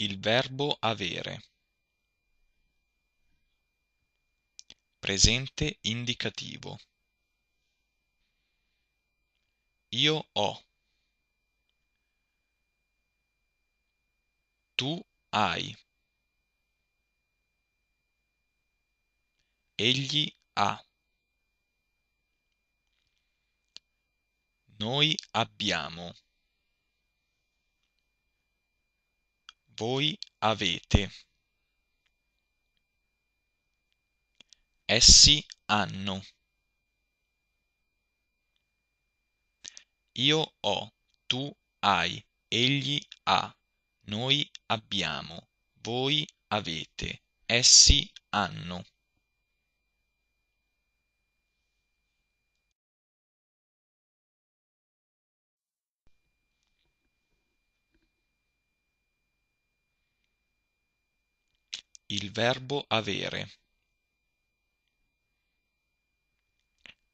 Il verbo avere. Presente indicativo. Io ho. Tu hai. Egli ha. Noi abbiamo. voi avete. Essi hanno. Io ho, tu hai, egli ha, noi abbiamo, voi avete, essi hanno. il verbo avere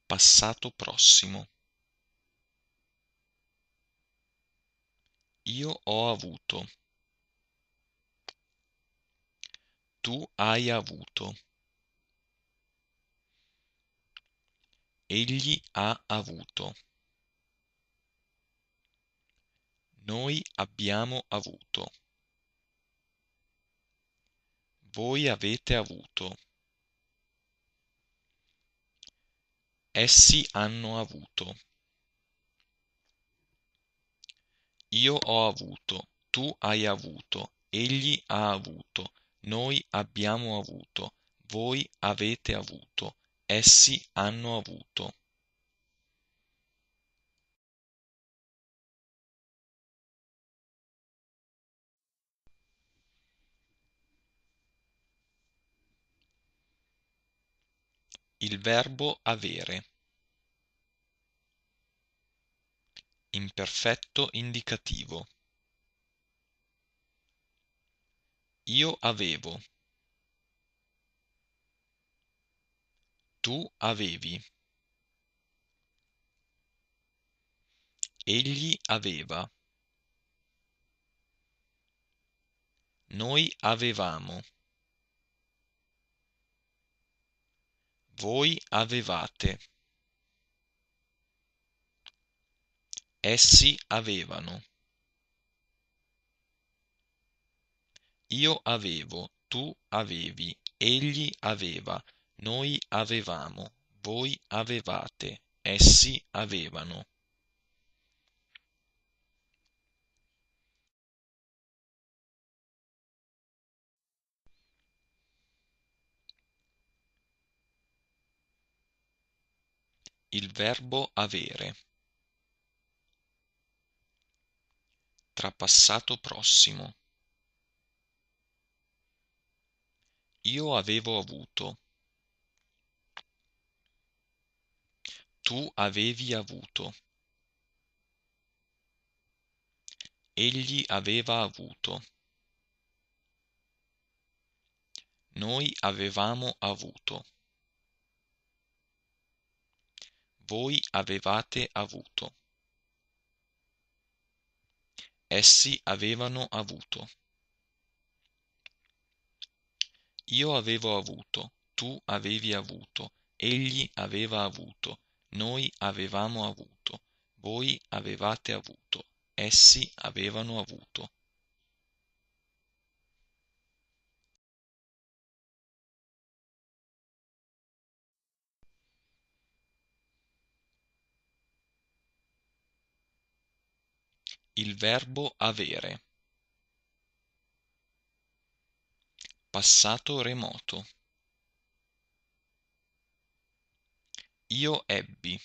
passato prossimo Io ho avuto. Tu hai avuto. Egli ha avuto. Noi abbiamo avuto voi avete avuto. Essi hanno avuto. Io ho avuto, tu hai avuto, egli ha avuto, noi abbiamo avuto, voi avete avuto, essi hanno avuto. il verbo avere. Imperfetto indicativo. Io avevo. Tu avevi. Egli aveva. Noi avevamo. voi avevate. Essi avevano. Io avevo, tu avevi, egli aveva, noi avevamo, voi avevate, essi avevano. il verbo avere. Trapassato prossimo. Io avevo avuto. Tu avevi avuto. Egli aveva avuto. Noi avevamo avuto. voi avevate avuto. Essi avevano avuto. Io avevo avuto, tu avevi avuto, egli aveva avuto, noi avevamo avuto, voi avevate avuto, essi avevano avuto, Il verbo avere. Passato remoto. Io ebbi.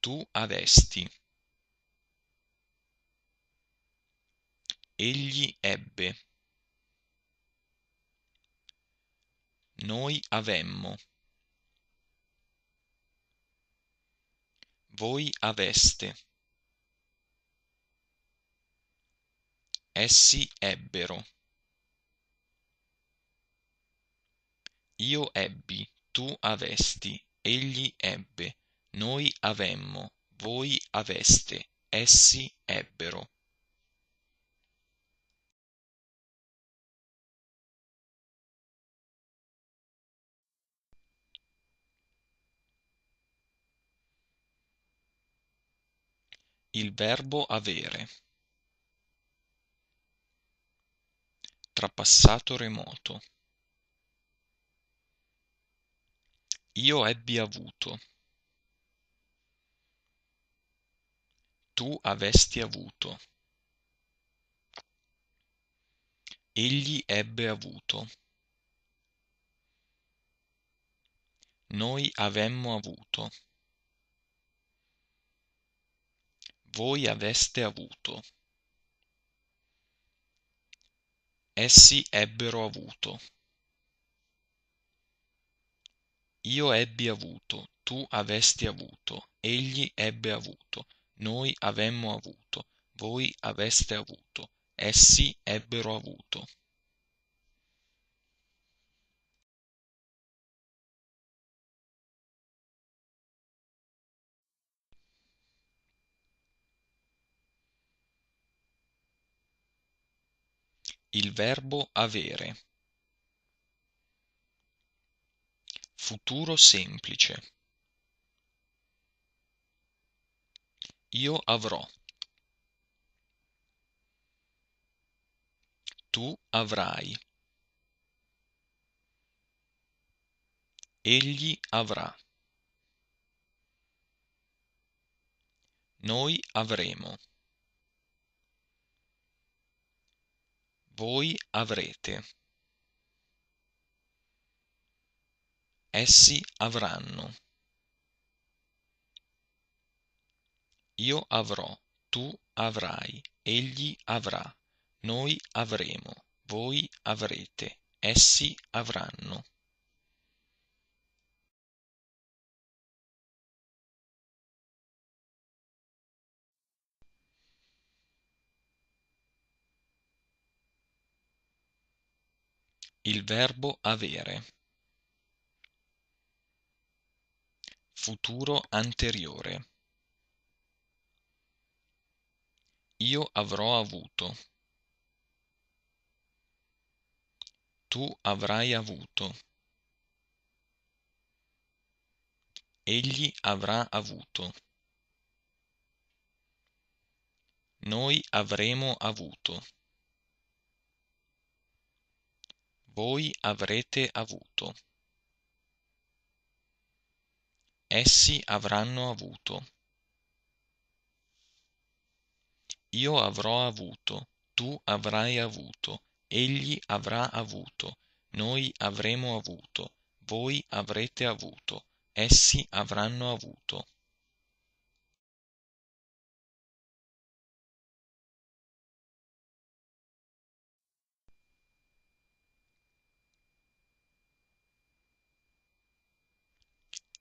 Tu avesti. Egli ebbe. Noi avemmo. voi aveste. Essi ebbero. Io ebbi, tu avesti, egli ebbe, noi avemmo, voi aveste, essi ebbero. Il verbo avere. Trapassato remoto. Io ebbi avuto. Tu avesti avuto. Egli ebbe avuto. Noi avemmo avuto. voi aveste avuto. Essi ebbero avuto. Io ebbi avuto, tu avesti avuto, egli ebbe avuto, noi avemmo avuto, voi aveste avuto, essi ebbero avuto. Il verbo avere. Futuro semplice. Io avrò. Tu avrai. Egli avrà. Noi avremo. voi avrete. Essi avranno. Io avrò, tu avrai, egli avrà, noi avremo, voi avrete, essi avranno. Il verbo avere. Futuro anteriore. Io avrò avuto. Tu avrai avuto. Egli avrà avuto. Noi avremo avuto. voi avrete avuto. Essi avranno avuto. Io avrò avuto, tu avrai avuto, egli avrà avuto, noi avremo avuto, voi avrete avuto, essi avranno avuto.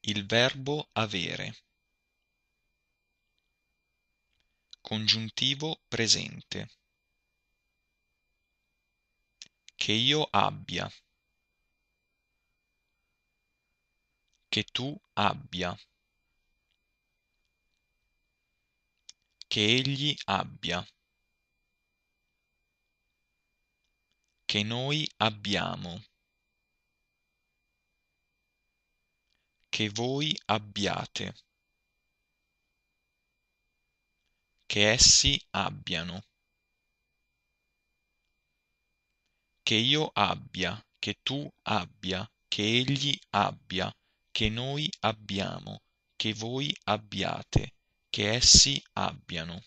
il verbo avere congiuntivo presente che io abbia che tu abbia che egli abbia che noi abbiamo che voi abbiate, che essi abbiano, che io abbia, che tu abbia, che egli abbia, che noi abbiamo, che voi abbiate, che essi abbiano.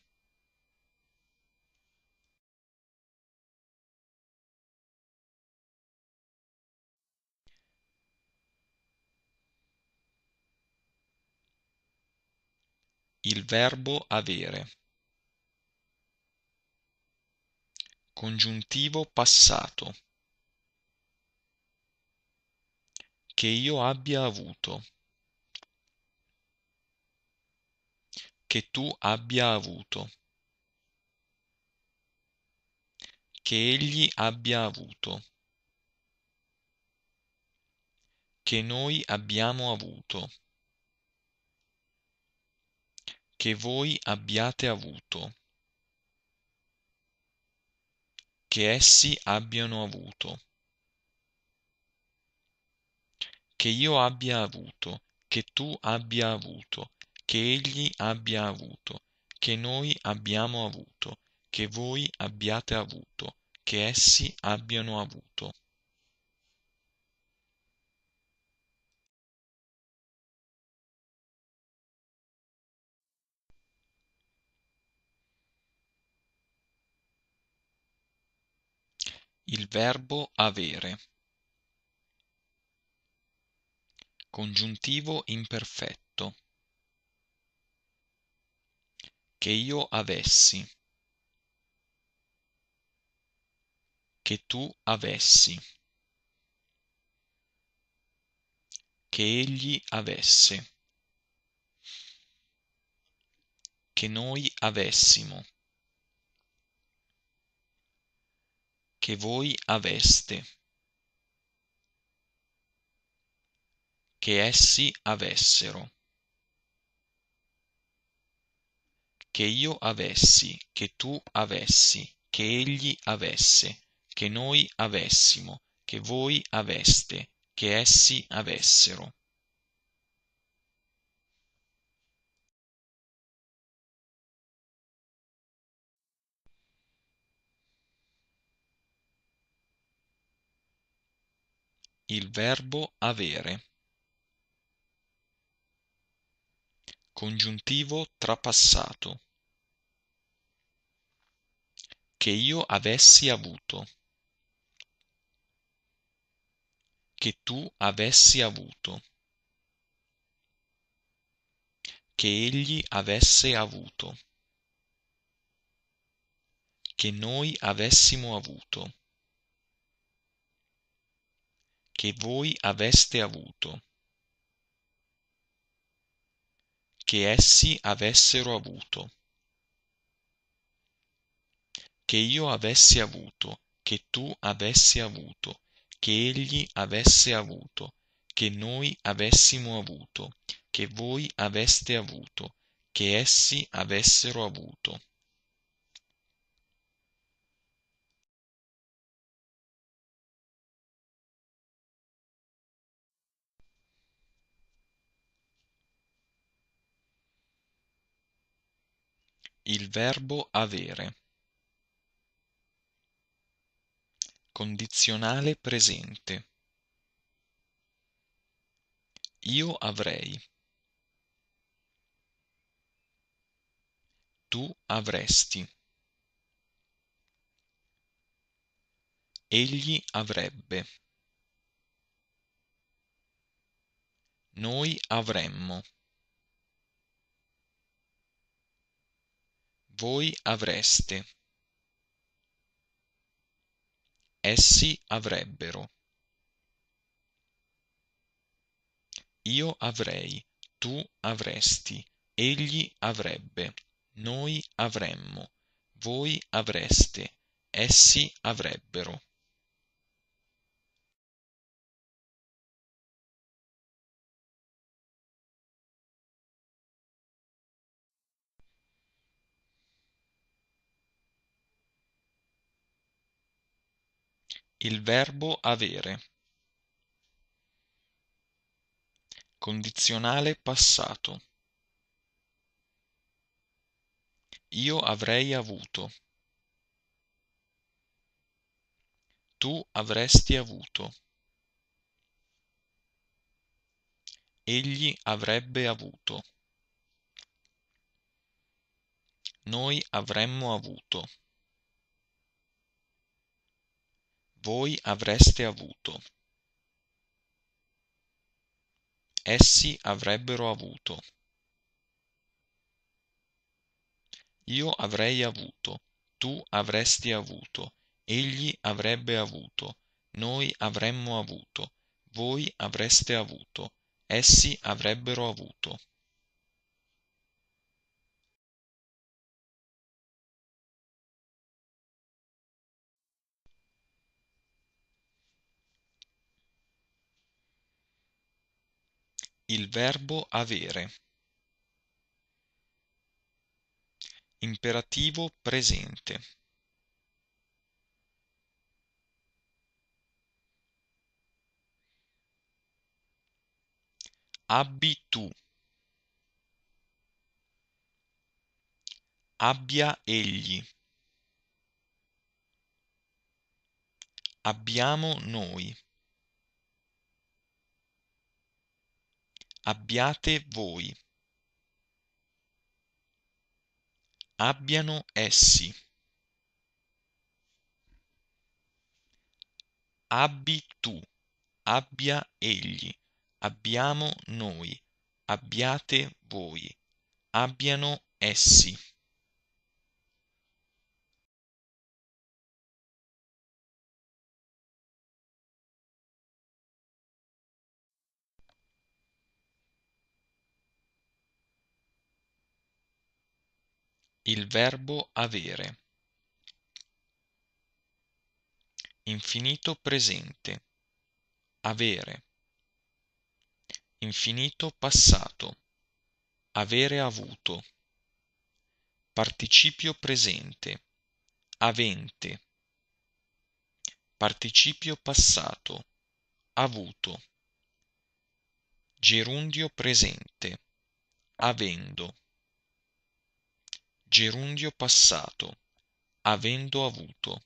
il verbo avere. Congiuntivo passato. Che io abbia avuto. Che tu abbia avuto. Che egli abbia avuto. Che noi abbiamo avuto che voi abbiate avuto, che essi abbiano avuto, che io abbia avuto, che tu abbia avuto, che egli abbia avuto, che noi abbiamo avuto, che voi abbiate avuto, che essi abbiano avuto. il verbo avere Congiuntivo imperfetto Che io avessi Che tu avessi Che egli avesse Che noi avessimo che voi aveste, che essi avessero, che io avessi, che tu avessi, che egli avesse, che noi avessimo, che voi aveste, che essi avessero. il verbo avere. Congiuntivo trapassato. Che io avessi avuto. Che tu avessi avuto. Che egli avesse avuto. Che noi avessimo avuto che voi aveste avuto, che essi avessero avuto, che io avessi avuto, che tu avessi avuto, che egli avesse avuto, che noi avessimo avuto, che voi aveste avuto, che essi avessero avuto. il verbo avere. Condizionale presente. Io avrei. Tu avresti. Egli avrebbe. Noi avremmo. voi avreste essi avrebbero io avrei tu avresti egli avrebbe noi avremmo voi avreste essi avrebbero il verbo avere. Condizionale passato. Io avrei avuto. Tu avresti avuto. Egli avrebbe avuto. Noi avremmo avuto. voi avreste avuto. Essi avrebbero avuto. Io avrei avuto, tu avresti avuto, egli avrebbe avuto, noi avremmo avuto, voi avreste avuto, essi avrebbero avuto. il verbo avere. Imperativo presente. Abbi tu. Abbia egli. Abbiamo noi. abbiate voi. Abbiano essi. Abbi tu, abbia egli, abbiamo noi, abbiate voi, abbiano essi. il verbo avere. Infinito presente. Avere. Infinito passato. Avere avuto. Participio presente. Avente. Participio passato. Avuto gerundio presente, avendo gerundio passato avendo avuto